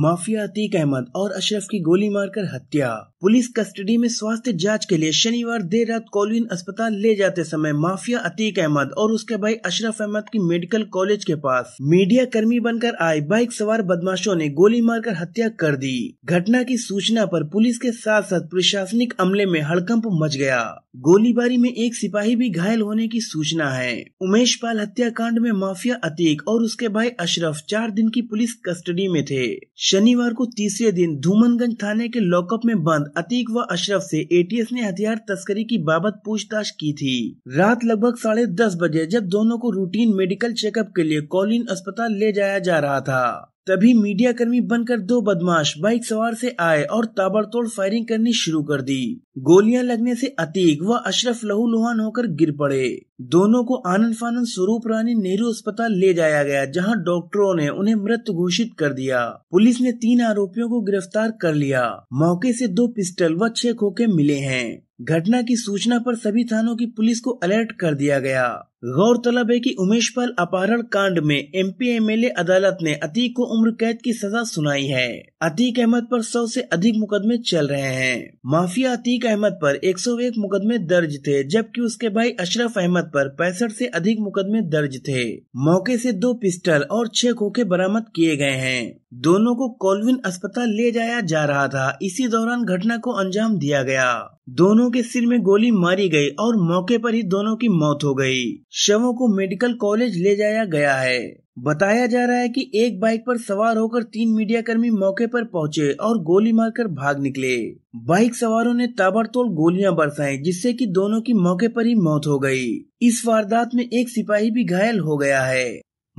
mafia Atiq Ahmad और अशरफ की गोली मारकर हत्या पुलिस कस्टडी में स्वास्थ्य जांच के लिए शनिवार देर रात कोलविन अस्पताल ले जाते समय माफिया अतीक अहमद और उसके भाई अशरफ अहमद की मेडिकल कॉलेज के पास मीडिया कर्मी बनकर आए बाइक सवार बदमाशों ने गोली मारकर हत्या कर दी घटना की सूचना पर पुलिस के साथ साथ प्रशासनिक अमले में हड़कंप मच गया गोलीबारी में एक सिपाही भी घायल होने की सूचना है उमेश पाल हत्याकांड में माफिया अतीक और उसके भाई अशरफ चार दिन की पुलिस कस्टडी में थे शनिवार को तीसरे दिन धूमनगंज थाने के लॉकअप में बंद अतीक व अशरफ से एटीएस ने हथियार तस्करी की बाबत पूछताछ की थी रात लगभग साढ़े दस बजे जब दोनों को रूटीन मेडिकल चेकअप के लिए कॉलिन अस्पताल ले जाया जा रहा था तभी मीडिया कर्मी बनकर दो बदमाश बाइक सवार से आए और ताबड़तोड़ फायरिंग करनी शुरू कर दी गोलियां लगने से अतीक व अशरफ लुहान होकर गिर पड़े दोनों को आनंद फानंद स्वरूप रानी नेहरू अस्पताल ले जाया गया जहां डॉक्टरों ने उन्हें मृत घोषित कर दिया पुलिस ने तीन आरोपियों को गिरफ्तार कर लिया मौके से दो पिस्टल व छह खोखे मिले हैं घटना की सूचना पर सभी थानों की पुलिस को अलर्ट कर दिया गया गौरतलब है कि उमेश पाल अपहरण कांड में एमपी एमएलए अदालत ने अतीक को उम्र कैद की सजा सुनाई है अतीक अहमद पर सौ से अधिक मुकदमे चल रहे हैं माफिया अतीक अहमद पर 101 मुकदमे दर्ज थे जबकि उसके भाई अशरफ अहमद पर पैंसठ से अधिक मुकदमे दर्ज थे मौके से दो पिस्टल और छह खोखे बरामद किए गए हैं दोनों को कोलविन अस्पताल ले जाया जा रहा था इसी दौरान घटना को अंजाम दिया गया दोनों के सिर में गोली मारी गई और मौके पर ही दोनों की मौत हो गई शवों को मेडिकल कॉलेज ले जाया गया है बताया जा रहा है कि एक बाइक पर सवार होकर तीन मीडियाकर्मी मौके पर पहुंचे और गोली मारकर भाग निकले बाइक सवारों ने ताबड़तोड़ गोलियां बरसाई जिससे कि दोनों की मौके पर ही मौत हो गई इस वारदात में एक सिपाही भी घायल हो गया है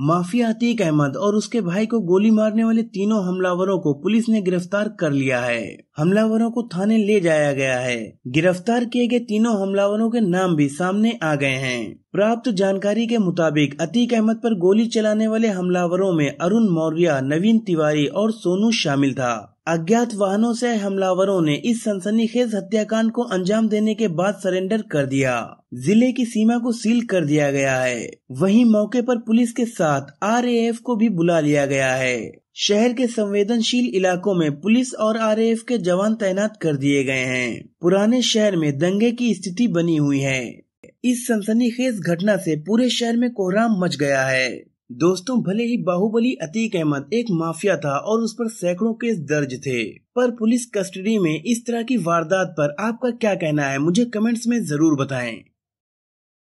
माफिया अतीक अहमद और उसके भाई को गोली मारने वाले तीनों हमलावरों को पुलिस ने गिरफ्तार कर लिया है हमलावरों को थाने ले जाया गया है गिरफ्तार किए गए तीनों हमलावरों के नाम भी सामने आ गए हैं प्राप्त जानकारी के मुताबिक अतीक अहमद पर गोली चलाने वाले हमलावरों में अरुण मौर्य नवीन तिवारी और सोनू शामिल था अज्ञात वाहनों से हमलावरों ने इस सनसनीखेज हत्याकांड को अंजाम देने के बाद सरेंडर कर दिया जिले की सीमा को सील कर दिया गया है वहीं मौके पर पुलिस के साथ आरएएफ को भी बुला लिया गया है शहर के संवेदनशील इलाकों में पुलिस और आरएएफ के जवान तैनात कर दिए गए हैं पुराने शहर में दंगे की स्थिति बनी हुई है इस सनसनीखेज घटना से पूरे शहर में कोहराम मच गया है दोस्तों भले ही बाहुबली अतीक अहमद एक माफिया था और उस पर सैकड़ों केस दर्ज थे पर पुलिस कस्टडी में इस तरह की वारदात पर आपका क्या कहना है मुझे कमेंट्स में जरूर बताएं